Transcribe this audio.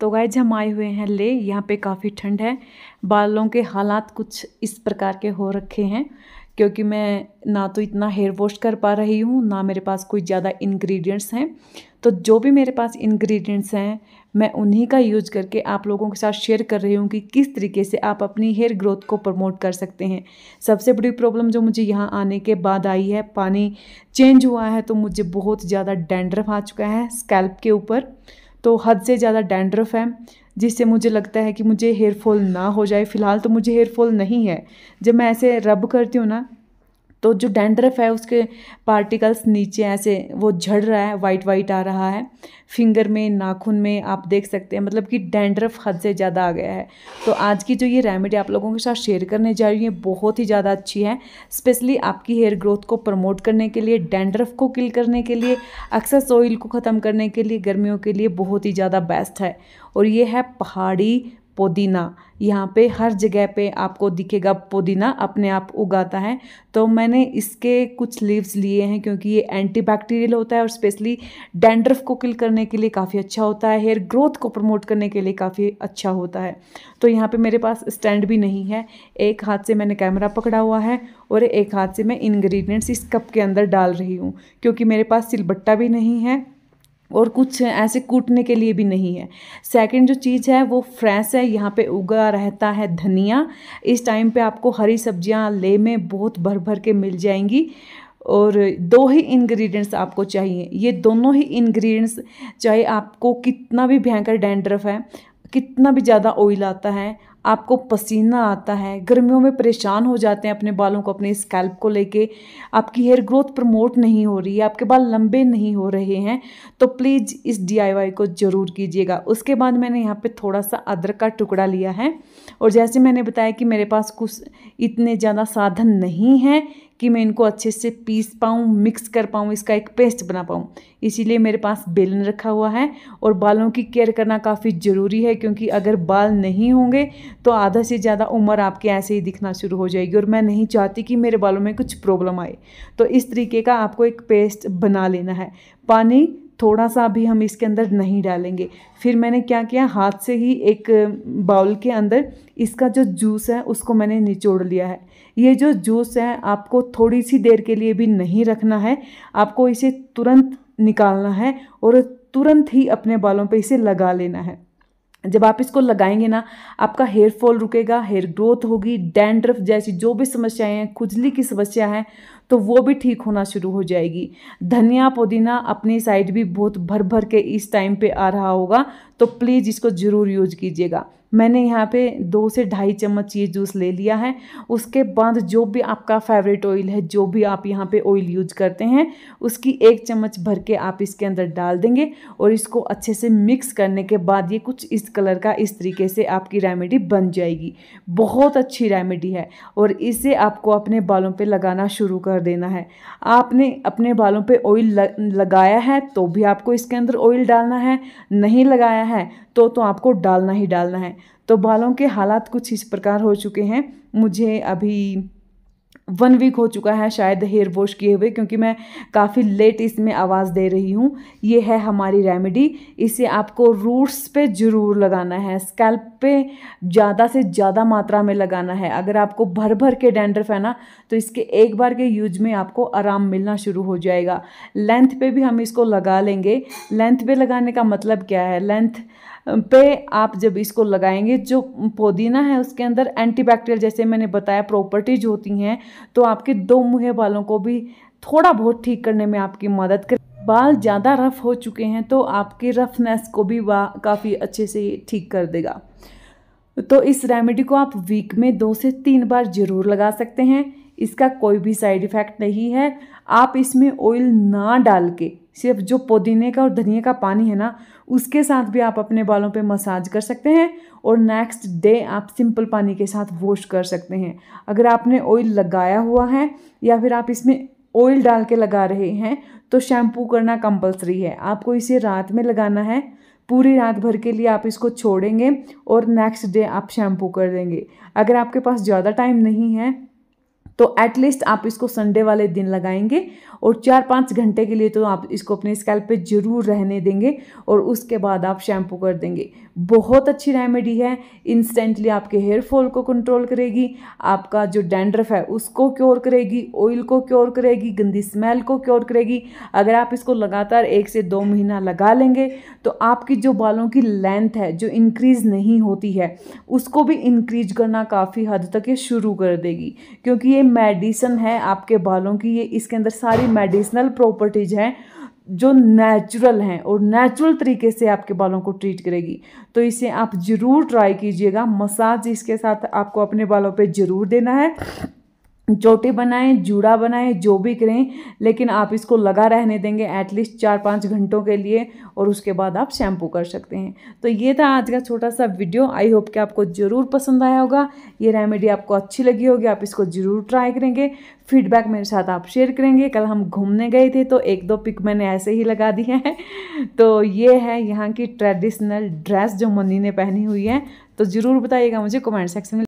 तो गाइज हम आए हुए हैं ले यहाँ पे काफ़ी ठंड है बालों के हालात कुछ इस प्रकार के हो रखे हैं क्योंकि मैं ना तो इतना हेयर वॉश कर पा रही हूँ ना मेरे पास कोई ज़्यादा इंग्रेडिएंट्स हैं तो जो भी मेरे पास इंग्रेडिएंट्स हैं मैं उन्हीं का यूज करके आप लोगों के साथ शेयर कर रही हूँ कि किस तरीके से आप अपनी हेयर ग्रोथ को प्रमोट कर सकते हैं सबसे बड़ी प्रॉब्लम जो मुझे यहाँ आने के बाद आई है पानी चेंज हुआ है तो मुझे बहुत ज़्यादा डेंड्रफ आ चुका है स्कैल्प के ऊपर तो हद से ज़्यादा डैंड्रफ है जिससे मुझे लगता है कि मुझे हेयर फॉल ना हो जाए फ़िलहाल तो मुझे हेयर फॉल नहीं है जब मैं ऐसे रब करती हूँ ना तो जो डेंड्रफ़ है उसके पार्टिकल्स नीचे ऐसे वो झड़ रहा है वाइट वाइट आ रहा है फिंगर में नाखून में आप देख सकते हैं मतलब कि डेंड्रफ हद से ज़्यादा आ गया है तो आज की जो ये रेमेडी आप लोगों के साथ शेयर करने जा रही है बहुत ही ज़्यादा अच्छी है स्पेशली आपकी हेयर ग्रोथ को प्रमोट करने के लिए डेंड्रफ़ को किल करने के लिए एक्सेस ऑयल को ख़त्म करने के लिए गर्मियों के लिए बहुत ही ज़्यादा बेस्ट है और ये है पहाड़ी पुदीना यहाँ पे हर जगह पे आपको दिखेगा पुदीना अपने आप उगाता है तो मैंने इसके कुछ लीव्स लिए हैं क्योंकि ये एंटीबैक्टीरियल होता है और स्पेशली डेंड्रफ को किल करने के लिए काफ़ी अच्छा होता है हेयर ग्रोथ को प्रमोट करने के लिए काफ़ी अच्छा होता है तो यहाँ पे मेरे पास स्टैंड भी नहीं है एक हाथ से मैंने कैमरा पकड़ा हुआ है और एक हाथ से मैं इन्ग्रीडियंट्स इस कप के अंदर डाल रही हूँ क्योंकि मेरे पास सिलबट्टा भी नहीं है और कुछ ऐसे कूटने के लिए भी नहीं है सेकंड जो चीज़ है वो फ्रेश है यहाँ पे उगा रहता है धनिया इस टाइम पे आपको हरी सब्जियाँ ले में बहुत भर भर के मिल जाएंगी और दो ही इंग्रेडिएंट्स आपको चाहिए ये दोनों ही इंग्रेडिएंट्स चाहे आपको कितना भी भयंकर डैंड्रफ है कितना भी ज़्यादा ऑयल आता है आपको पसीना आता है गर्मियों में परेशान हो जाते हैं अपने बालों को अपने स्कैल्प को लेके आपकी हेयर ग्रोथ प्रमोट नहीं हो रही है आपके बाल लंबे नहीं हो रहे हैं तो प्लीज़ इस डी को ज़रूर कीजिएगा उसके बाद मैंने यहाँ पे थोड़ा सा अदरक का टुकड़ा लिया है और जैसे मैंने बताया कि मेरे पास कुछ इतने ज़्यादा साधन नहीं हैं कि मैं इनको अच्छे से पीस पाऊँ मिक्स कर पाऊँ इसका एक पेस्ट बना पाऊँ इसीलिए मेरे पास बेलन रखा हुआ है और बालों की केयर करना काफ़ी ज़रूरी है क्योंकि अगर बाल नहीं होंगे तो आधा से ज़्यादा उम्र आपके ऐसे ही दिखना शुरू हो जाएगी और मैं नहीं चाहती कि मेरे बालों में कुछ प्रॉब्लम आए तो इस तरीके का आपको एक पेस्ट बना लेना है पानी थोड़ा सा भी हम इसके अंदर नहीं डालेंगे फिर मैंने क्या किया हाथ से ही एक बाउल के अंदर इसका जो जूस है उसको मैंने निचोड़ लिया है ये जो जूस है आपको थोड़ी सी देर के लिए भी नहीं रखना है आपको इसे तुरंत निकालना है और तुरंत ही अपने बालों पे इसे लगा लेना है जब आप इसको लगाएंगे ना आपका हेयर फॉल रुकेगा हेयर ग्रोथ होगी डैंड्रफ जैसी जो भी समस्याएं हैं खुजली की समस्या है तो वो भी ठीक होना शुरू हो जाएगी धनिया पुदीना अपनी साइड भी बहुत भर भर के इस टाइम पे आ रहा होगा तो प्लीज़ इसको ज़रूर यूज कीजिएगा मैंने यहाँ पे दो से ढाई चम्मच ये जूस ले लिया है उसके बाद जो भी आपका फेवरेट ऑयल है जो भी आप यहाँ पे ऑयल यूज करते हैं उसकी एक चम्मच भर के आप इसके अंदर डाल देंगे और इसको अच्छे से मिक्स करने के बाद ये कुछ इस कलर का इस तरीके से आपकी रेमेडी बन जाएगी बहुत अच्छी रेमेडी है और इसे आपको अपने बालों पर लगाना शुरू कर देना है आपने अपने बालों पर ऑयल लगाया है तो भी आपको इसके अंदर ऑयल डालना है नहीं लगाया है तो तो आपको डालना ही डालना है तो बालों के हालात कुछ इस प्रकार हो चुके हैं मुझे अभी वन वीक हो चुका है शायद हेयर वॉश किए हुए क्योंकि मैं काफ़ी लेट इसमें आवाज़ दे रही हूँ ये है हमारी रेमेडी इसे आपको रूट्स पे ज़रूर लगाना है स्कैल्प पे ज़्यादा से ज़्यादा मात्रा में लगाना है अगर आपको भर भर के डेंडरफ है ना तो इसके एक बार के यूज में आपको आराम मिलना शुरू हो जाएगा लेंथ पे भी हम इसको लगा लेंगे लेंथ पे लगाने का मतलब क्या है लेंथ पे आप जब इसको लगाएंगे जो पुदीना है उसके अंदर एंटीबैक्टीरियल जैसे मैंने बताया प्रॉपर्टीज होती हैं तो आपके दो मुहे बालों को भी थोड़ा बहुत ठीक करने में आपकी मदद कर बाल ज़्यादा रफ़ हो चुके हैं तो आपके रफनेस को भी वह काफ़ी अच्छे से ठीक कर देगा तो इस रेमेडी को आप वीक में दो से तीन बार ज़रूर लगा सकते हैं इसका कोई भी साइड इफ़ेक्ट नहीं है आप इसमें ऑयल ना डाल के सिर्फ जो पुदीने का और धनिया का पानी है ना उसके साथ भी आप अपने बालों पे मसाज कर सकते हैं और नेक्स्ट डे आप सिंपल पानी के साथ वॉश कर सकते हैं अगर आपने ऑयल लगाया हुआ है या फिर आप इसमें ऑयल डाल के लगा रहे हैं तो शैम्पू करना कंपलसरी है आपको इसे रात में लगाना है पूरी रात भर के लिए आप इसको छोड़ेंगे और नेक्स्ट डे आप शैम्पू कर देंगे अगर आपके पास ज़्यादा टाइम नहीं है तो एटलीस्ट आप इसको संडे वाले दिन लगाएंगे और चार पाँच घंटे के लिए तो आप इसको अपने स्कैल्प पे ज़रूर रहने देंगे और उसके बाद आप शैम्पू कर देंगे बहुत अच्छी रेमेडी है इंस्टेंटली आपके हेयर फॉल को कंट्रोल करेगी आपका जो डैंड्रफ है उसको क्योर करेगी ऑयल को क्योर करेगी गंदी स्मेल को क्योर करेगी अगर आप इसको लगातार एक से दो महीना लगा लेंगे तो आपकी जो बालों की लेंथ है जो इंक्रीज़ नहीं होती है उसको भी इंक्रीज करना काफ़ी हद तक ये शुरू कर देगी क्योंकि ये मेडिसन है आपके बालों की ये इसके अंदर सारी मेडिसिनल प्रॉपर्टीज हैं जो नेचुरल हैं और नेचुरल तरीके से आपके बालों को ट्रीट करेगी तो इसे आप ज़रूर ट्राई कीजिएगा मसाज इसके साथ आपको अपने बालों पे ज़रूर देना है चोटी बनाएं जूड़ा बनाएं जो भी करें लेकिन आप इसको लगा रहने देंगे एटलीस्ट चार पाँच घंटों के लिए और उसके बाद आप शैम्पू कर सकते हैं तो ये था आज का छोटा सा वीडियो आई होप कि आपको ज़रूर पसंद आया होगा ये रेमेडी आपको अच्छी लगी होगी आप इसको ज़रूर ट्राई करेंगे फीडबैक मेरे साथ आप शेयर करेंगे कल हम घूमने गए थे तो एक दो पिक मैंने ऐसे ही लगा दिए हैं तो ये है यहाँ की ट्रेडिशनल ड्रेस जो मनी ने पहनी हुई है तो ज़रूर बताइएगा मुझे कमेंट सेक्शन में